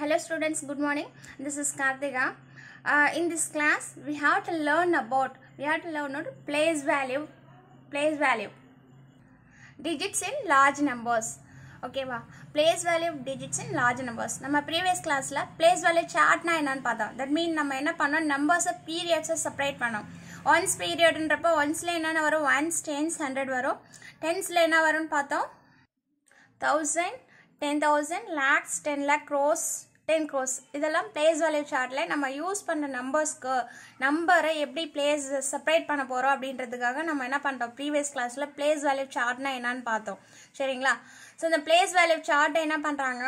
Hello students good morning this is Karthika in this class this class, we have to learn about, we have to learn about place value, place value. Digits in ஓகேவா place value digits in large numbers நம்ம previous கிளாஸில் place value சார்ட்னா என்னன்னு பார்த்தோம் that mean நம்ம என்ன பண்ணோம் நம்பர்ஸை பீரியட்ஸை செப்பரேட் பண்ணோம் ஒன்ஸ் பீரியட்ன்றப்போ ஒன்ஸில் என்னென்ன வரும் ஒன்ஸ் டென்ஸ் ஹண்ட்ரட் வரும் டென்ஸில் என்ன வரும்னு பார்த்தோம் thousand ten thousand lakhs ten lakh crores ten crores இதெல்லாம் பிளேஸ் வேல்யூ சார்ட்டில் நம்ம யூஸ் பண்ணுற நம்பர்ஸ்க்கு நம்பரை எப்படி பிளேஸ் செப்பரேட் பண்ண போகிறோம் அப்படின்றதுக்காக நம்ம என்ன பண்ணுறோம் ப்ரீவியஸ் கிளாஸில் பிளேஸ் வேல்யூ சார்ட்னா என்னன்னு பார்த்தோம் சரிங்களா ஸோ இந்த பிளேஸ் வேல்யூ சார்ட்டை என்ன பண்ணுறாங்க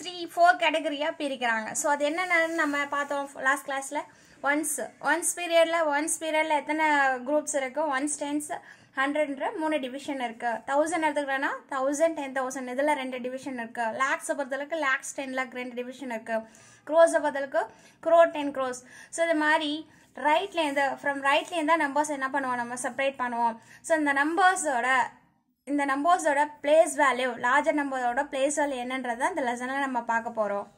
த்ரீ ஃபோர் கேட்டகரியாக பிரிக்கிறாங்க ஸோ அது என்னென்னன்னு நம்ம பார்த்தோம் லாஸ்ட் கிளாஸில் ஒன்ஸ் ஒன்ஸ் பீரியடில் ஒன்ஸ் பீரியடில் எத்தனை குரூப்ஸ் இருக்கும் ஒன்ஸ் டென்ஸ் ஹண்ட்ரட்ன்ற மூணு டிவிஷன் இருக்குது தௌசண்ட் எடுத்துக்கிறேன்னா தௌசண்ட் டென் தௌசண்ட் இதில் ரெண்டு டிவிஷன் இருக்குது லேக்ஸை பொறுத்தளவுக்கு லேக்ஸ் டென் லேக் ரெண்டு டிவிஷன் இருக்குது க்ரோஸை பொறுத்தளவுக்கு க்ரோ டென் க்ரோஸ் ஸோ இது மாதிரி ரைட்லேருந்து ஃப்ரம் ரைட்லேருந்து தான் நம்பர்ஸ் என்ன பண்ணுவோம் நம்ம செப்பரேட் பண்ணுவோம் ஸோ இந்த நம்பர்ஸோட இந்த நம்பர்ஸோட பிளேஸ் வேல்யூ லார்ஜர் நம்பரோட பிளேஸ் வேல்யூ என்னன்றது இந்த லெசனில் நம்ம பார்க்க போகிறோம்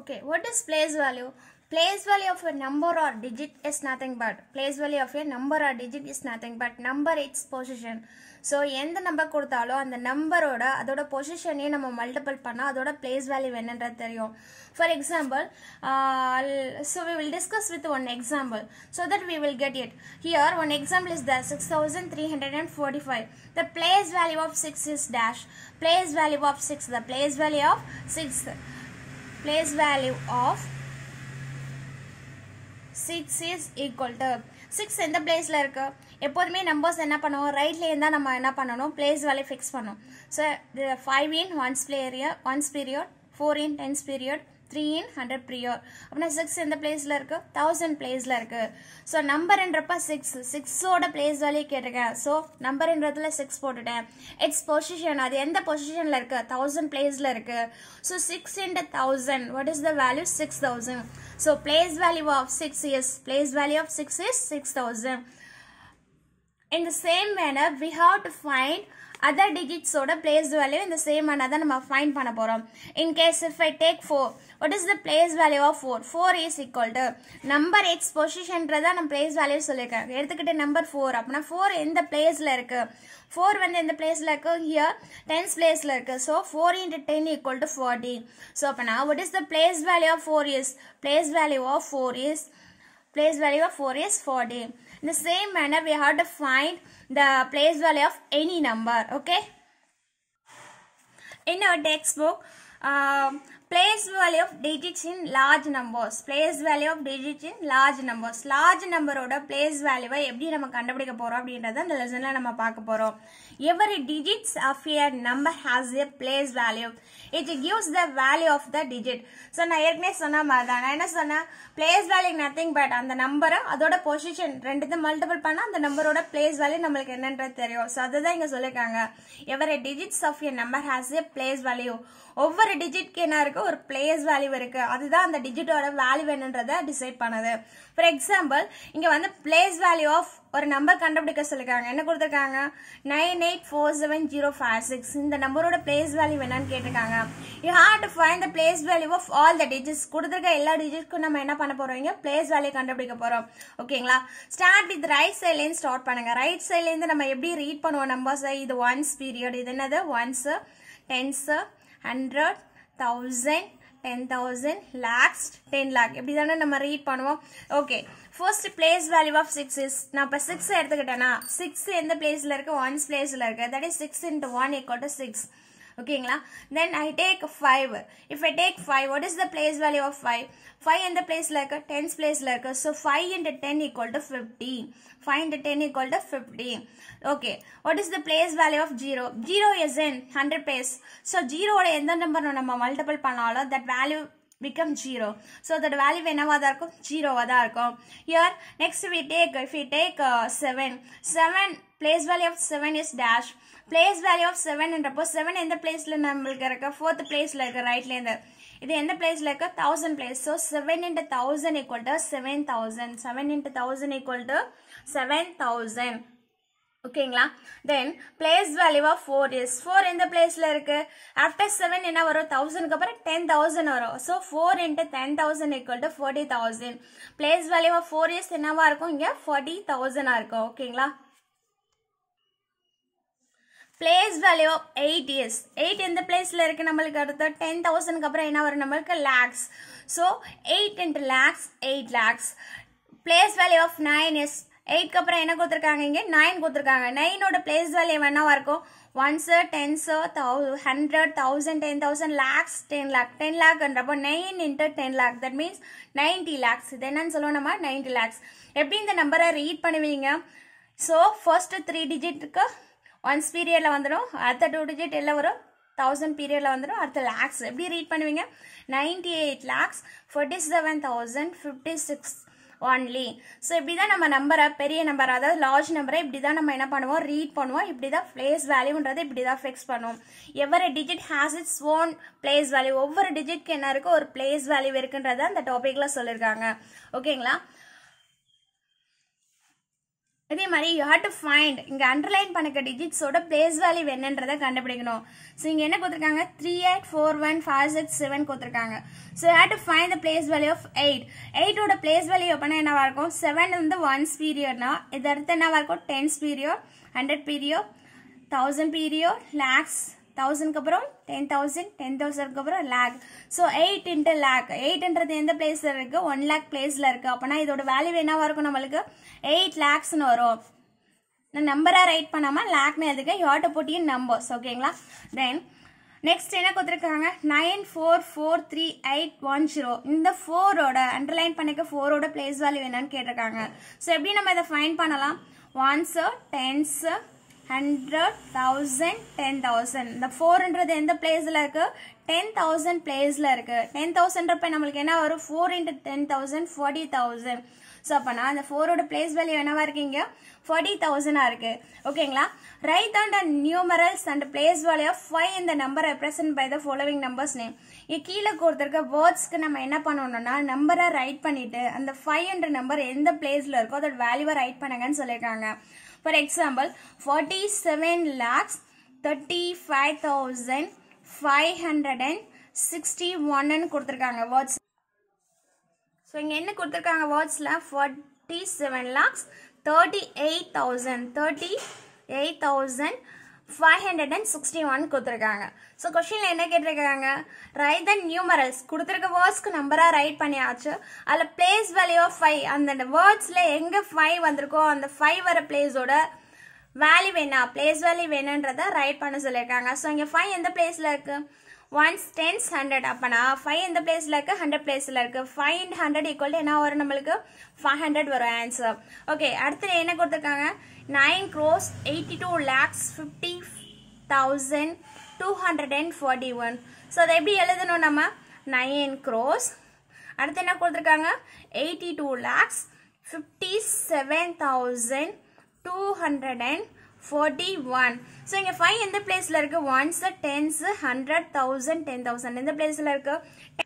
okay what is place value place value of a number or digit is nothing but place value of a number or digit is nothing but number its position so in the number kodutalo and the number oda adoda position ye nama multiple panna adoda place value enna theriyum for example so we will discuss with one example so that we will get it here one example is the 6345 the place value of 6 is dash place value of 6 the place value of 6 place value of six is equal to six எந்த பிளேஸில் இருக்குது எப்போதுமே numbers என்ன பண்ணுவோம் ரைட்லேயே தான் நம்ம என்ன பண்ணணும் பிளேஸ் வேலையை ஃபிக்ஸ் பண்ணணும் ஸோ ஃபைவ் இன் ஒன்ஸ் பிளேரியர் ones period four in tens period three in hundred period அப்படின்னா சிக்ஸ் எந்த பிளேஸில் இருக்குது தௌசண்ட் பிளேஸில் இருக்குது ஸோ நம்பர்ன்றப்ப சிக்ஸ் சிக்ஸோட பிளேஸ் வேலையே கேட்டிருக்கேன் ஸோ நம்பர்ன்றதுல சிக்ஸ் போட்டுட்டேன் இட்ஸ் பொசிஷன் அது எந்த பொசிஷனில் இருக்குது தௌசண்ட் பிளேஸில் இருக்குது so six into thousand what is the value six thousand so place value of six is place value of six is six thousand in the same manner, we have to find other டிஜிட்ஸோட place value இந்த same ஆனால் தான் நம்ம find பண்ண போகிறோம் in case if I take four what is the place value of four four is equal to number X பொசிஷன்றதா நான் place value சொல்லியிருக்கேன் எடுத்துக்கிட்டு நம்பர் ஃபோர் அப்படின்னா ஃபோர் எந்த பிளேஸில் இருக்குது ஃபோர் வந்து எந்த பிளேஸில் இருக்குது ஹியர் டென்ஸ் பிளேஸில் இருக்குது so four into ten equal to forty so அப்போனா what is the place value of four is place value of four is place value of 4 is 40. In the same manner, we have to find the place value of any number. Okay. In our textbook, uh, place value of digits in large numbers place value of digits in large numbers large number ஓட place value வை எப்படி நம்ம கண்டுபிடிக்க போறோம் அப்படின்றத இந்த லெசன்ல நம்ம பார்க்க போறோம் every digits of a number has a place value it gives the value of the digit so நான் ஏற்கனவே சொன்ன மாதிரி தான் நான் என்ன சொன்னா place value nothing but அந்த நம்பர் அதோட position ரெண்டுத்தையும் மல்டிபிள் பண்ணா அந்த நம்பரோட place value நம்மளுக்கு என்னன்றது தெரியும் so அதுதான் இங்க சொல்லிருக்காங்க every digits of a number has a place value ஒவ்வொரு டிஜிட்க்கு என்ன இருக்கு இருக்கு ஒரு பிளேஸ் வேல்யூ இருக்குது அதுதான் அந்த டிஜிட்டோட வேல்யூ என்னன்றத டிசைட் பண்ணுது ஃபார் எக்ஸாம்பிள் இங்கே வந்து பிளேஸ் வேல்யூ ஆஃப் ஒரு நம்பர் கண்டுபிடிக்க சொல்லிருக்காங்க என்ன கொடுத்துருக்காங்க nine eight four seven zero five six இந்த நம்பரோட பிளேஸ் வேல்யூ என்னன்னு கேட்டிருக்காங்க you have to find the place value of all the digits கொடுத்துருக்க எல்லா டிஜிட்ஸ்க்கும் நம்ம என்ன பண்ண போறோம் இங்கே பிளேஸ் வேல்யூ கண்டுபிடிக்க போகிறோம் ஓகேங்களா ஸ்டார்ட் வித் ரைட் சைட்லேருந்து ஸ்டார்ட் பண்ணுங்க ரைட் சைட்லேருந்து நம்ம எப்படி ரீட் பண்ணுவோம் நம்பர்ஸை இது ஒன்ஸ் பீரியட் இது என்னது ones tens hundred thousand ten thousand lakhs ten lakh இப்படி தானே நம்ம ரீட் பண்ணுவோம் okay first place value of six is நான் இப்போ சிக்ஸ் எடுத்துக்கிட்டேன்னா சிக்ஸ் எந்த பிளேஸில் இருக்குது ஒன்ஸ் பிளேஸில் இருக்குது that is six into one equal to six ஓகேங்களா then I take five if I take five what is the place value of five five எந்த பிளேஸில் இருக்கு டென்ஸ் பிளேஸில் இருக்கு so five into ten equal to fifty five into ten equal to fifty okay what is the place value of zero zero is in hundred place so ஜீரோவோட எந்த number நம்ம multiple பண்ணாலும் that value become 0. So that value என்னவா தான் இருக்கும் 0வா தான் இருக்கும். Here next we take if we take uh, 7 7 place value of 7 is dash place value of 7 என்றப்போ 7 எந்த placeல நம்மளுக்கு இருக்கு 4th placeல இருக்கு rightல இருந்து இது எந்த பிளேஸில் இருக்க thousand place so seven into thousand equal to seven thousand seven into thousand equal to seven thousand ஓகேங்களா then place value of four is four எந்த பிளேஸில் இருக்குது ஆஃப்டர் செவன் என்ன வரும் தௌசண்ட்க்கு அப்புறம் டென் தௌசண்ட் வரும் so four into ten thousand equal to forty thousand place value of four is என்னவா இருக்கும் இங்கே ஃபார்ட்டி தௌசண்டாக இருக்கும் ஓகேங்களா place value of eight is eight எந்த பிளேஸில் இருக்குது நம்மளுக்கு அடுத்து டென் தௌசண்ட்க்கு அப்புறம் என்ன வரும் நம்மளுக்கு lakhs so eight into lakhs eight lakhs place value of nine is எயிட்க்கு அப்புறம் என்ன கொடுத்துருக்காங்க இங்கே நைன் கொடுத்துருக்காங்க நைனோட பிளேஸ் வேல்யூ என்னவா இருக்கும் டென்ஸு தௌ hundred thousand ten thousand lakhs ten lakh ten லேக்ன்றப்போ nine into ten lakh that means ninety lakhs இது என்னன்னு சொல்லுவோம் நம்ம நைன்டி லேக்ஸ் எப்படி இந்த நம்பரை ரீட் பண்ணுவீங்க ஸோ ஃபர்ஸ்ட் த்ரீ டிஜிட்டுக்கு ஒன்ஸ் பீரியடில் வந்துடும் அடுத்த டூ டிஜிட் எல்லாம் வரும் தௌசண்ட் பீரியடில் வந்துடும் அடுத்த லேக்ஸ் எப்படி ரீட் பண்ணுவீங்க ninety eight lakhs forty seven thousand fifty six only so இப்படி தான் நம்ம நம்பரை பெரிய நம்பர் அதாவது லார்ஜ் நம்பரை இப்படி தான் நம்ம என்ன பண்ணுவோம் ரீட் பண்ணுவோம் இப்படி தான் பிளேஸ் வேல்யூன்றதை இப்படி தான் ஃபிக்ஸ் பண்ணுவோம் எவ்வளோ digit has its own place value ஒவ்வொரு டிஜிட்க்கு என்ன இருக்கோ ஒரு பிளேஸ் வேல்யூ இருக்குன்றத அந்த டாப்பிக்கில் சொல்லியிருக்காங்க ஓகேங்களா இதே மாதிரி யூ ஹேட் டு ஃபைண்ட் இங்கே அண்டர்லைன் பண்ணிக்க டிஜிட்ஸோட பிளேஸ் வேல்யூ என்னன்றதை கண்டுபிடிக்கணும் ஸோ இங்கே என்ன கொடுத்துருக்காங்க three eight four one five six seven கொடுத்துருக்காங்க so had to find the place value of eight எயிட்டோட பிளேஸ் வேல்யூ எப்போனா என்னவாக இருக்கும் செவன் வந்து ஒன்ஸ் பீரியட்னா இது அடுத்து என்னவாக இருக்கும் tens period hundred period thousand period lakhs தௌசண்ட்க்கு அப்புறம் டென் தௌசண்ட் டென் தௌசண்ட்க்கு அப்புறம் lakh so eight into lakh எயிட்ன்றது எந்த பிளேஸில் இருக்குது ஒன் லேக் பிளேஸில் இருக்குது அப்போனா இதோட வேல்யூ என்னவாக இருக்கும் நம்மளுக்கு எயிட் லேக்ஸ்னு வரும் நான் நம்பராக ரைட் பண்ணாமல் லேக்னு எதுக்கு யார்ட்ட போட்டியும் நம்பர்ஸ் ஓகேங்களா தென் நெக்ஸ்ட் என்ன கொடுத்துருக்காங்க nine four four three eight one zero இந்த ஃபோரோட அண்டர்லைன் பண்ணிக்க ஃபோரோட பிளேஸ் வேல்யூ என்னன்னு கேட்டிருக்காங்க ஸோ எப்படி நம்ம இதை ஃபைன் பண்ணலாம் ones tens hundred thousand ten thousand இந்த ஃபோர்ன்றது எந்த பிளேஸில் இருக்குது டென் தௌசண்ட் பிளேஸில் இருக்குது டென் தௌசண்ட்றப்போ நம்மளுக்கு என்ன வரும் four into ten thousand forty thousand so அப்போ நான் அந்த ஃபோரோட பிளேஸ் வேல்யூ என்னவாக இருக்கீங்க ஃபார்ட்டி தௌசண்டாக இருக்குது ஓகேங்களா right and and numerals and place value of five இந்த number represent by the following numbers name கீழே கொடுத்துருக்க வேர்ட்ஸ்க்கு நம்ம என்ன பண்ணணும்னா நம்பரை ரைட் பண்ணிவிட்டு அந்த ஃபைவ் ஹண்ட்ரட் நம்பர் எந்த பிளேஸில் இருக்கோ அதோட வேல்யூவை ரைட் பண்ணுங்கன்னு சொல்லியிருக்காங்க For example, 47 lakhs 35,561 கொடுத்திருக்காங்க words. So, இங்க என்ன கொடுத்திருக்காங்க wordsல 47 lakhs 38,000 38,000 five hundred and sixty one கொடுத்துருக்காங்க ஸோ கொஷினில் என்ன கேட்டிருக்காங்க ரைட் தன் நியூமரல்ஸ் கொடுத்துருக்க வேர்ட்ஸ்க்கு நம்பராக ரைட் பண்ணியாச்சு அதில் பிளேஸ் வேல்யூ ஆஃப் ஃபைவ் அந்த வேர்ட்ஸில் எங்கே ஃபைவ் வந்திருக்கோ அந்த ஃபைவ் வர பிளேஸோட வேல்யூ வேணா பிளேஸ் வேல்யூ வேணுன்றதை ரைட் பண்ண சொல்லியிருக்காங்க ஸோ இங்கே ஃபைவ் எந்த பிளேஸில் இருக்குது ஒன்ஸ் டென்ஸ் ஹண்ட்ரட் அப்போனா ஃபைவ் எந்த பிளேஸில் இருக்குது ஹண்ட்ரட் பிளேஸில் இருக்குது ஃபைவ் இன்ட் ஹண்ட்ரட் ஈக்குவல் என்ன வரும் நம்மளுக்கு ஃபைவ் ஹண்ட்ரட் வரும் ஆன்சர் ஓகே அடுத்து என்ன கொடுத்துருக்காங்க nine crores eighty two lakhs fifty thousand two hundred and one so அதை எப்படி எழுதணும் நம்ம 9 க்ரோஸ் அடுத்து என்ன கொடுத்துருக்காங்க எயிட்டி டூ லேக்ஸ் ஃபிஃப்டி இங்க thousand two hundred and forty one so இங்கே ஃபைவ் எந்த பிளேஸில் இருக்குது ones tens hundred thousand ten thousand எந்த பிளேஸில் இருக்குது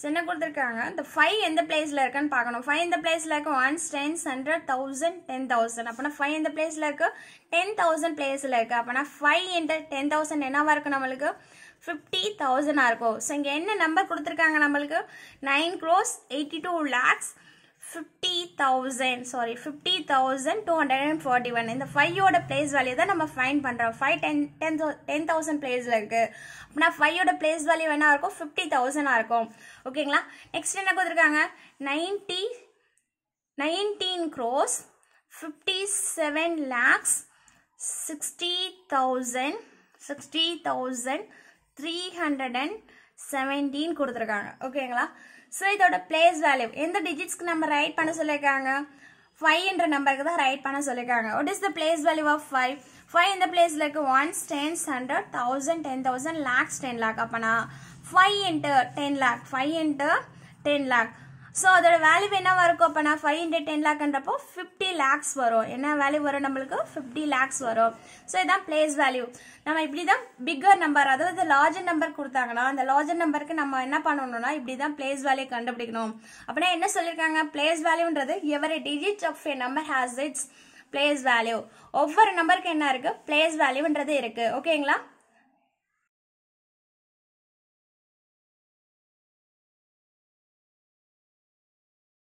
ஸோ என்ன கொடுத்துருக்காங்க இந்த ஃபைவ் எந்த பிளேஸில் இருக்குன்னு பார்க்கணும் ஃபைவ் எந்த பிளேஸில் இருக்கு ones tens hundred thousand ten thousand அப்போனா ஃபைவ் எந்த பிளேஸில் இருக்குது டென் தௌசண்ட் பிளேஸில் இருக்குது அப்போனா ஃபைவ் என்ற டென் தௌசண்ட் என்னவாக இருக்குது நம்மளுக்கு ஃபிஃப்டி தௌசண்டாக இருக்கும் ஸோ இங்கே என்ன நம்பர் கொடுத்துருக்காங்க நம்மளுக்கு nine crores eighty two lakhs thousand sorry fifty thousand two hundred and forty one இந்த ஃபைவோட பிளேஸ் வேல்யூ தான் நம்ம ஃபைன் பண்ணுறோம் five ten ten ten thousand பிளேஸில் இருக்குது அப்படின்னா ஃபைவோட பிளேஸ் வேல்யூ வேணா இருக்கும் ஃபிஃப்டி தௌசண்டாக இருக்கும் ஓகேங்களா நெக்ஸ்ட் என்ன கொடுத்துருக்காங்க ninety nineteen crores fifty seven lakhs sixty thousand sixty thousand three hundred and seventeen கொடுத்துருக்காங்க ஓகேங்களா ஸோ இதோட பிளேஸ் வேல்யூ எந்த டிஜிட்ஸ்க்கு நம்ம ரைட் பண்ண சொல்லியிருக்காங்க ஃபைவ் என்ற நம்பருக்கு தான் ரைட் பண்ண சொல்லியிருக்காங்க what is the place value of five five இந்த பிளேஸில் இருக்கு ones tens hundred thousand ten thousand lakhs ten lakh அப்போனா five into ten lakh five into ten lakh so அதோட வேல்யூ என்ன இருக்கும் அப்போ நான் ஃபைவ் ஹண்ட்ரட் டென் லேக்ன்றப்போ ஃபிஃப்டி லேக்ஸ் வரும் என்ன வேல்யூ வரும் நம்மளுக்கு ஃபிஃப்டி லேக்ஸ் வரும் ஸோ இதுதான் பிளேஸ் வேல்யூ நம்ம இப்படி தான் பிக்கர் நம்பர் அதாவது லார்ஜர் நம்பர் கொடுத்தாங்கன்னா அந்த லார்ஜர் நம்பருக்கு நம்ம என்ன பண்ணணும்னா இப்படி தான் பிளேஸ் வேல்யூ கண்டுபிடிக்கணும் அப்படின்னா என்ன சொல்லியிருக்காங்க பிளேஸ் வேல்யூன்றது every digit of a number has its place value ஒவ்வொரு நம்பருக்கு என்ன இருக்குது பிளேஸ் வேல்யூன்றது இருக்குது ஓகேங்களா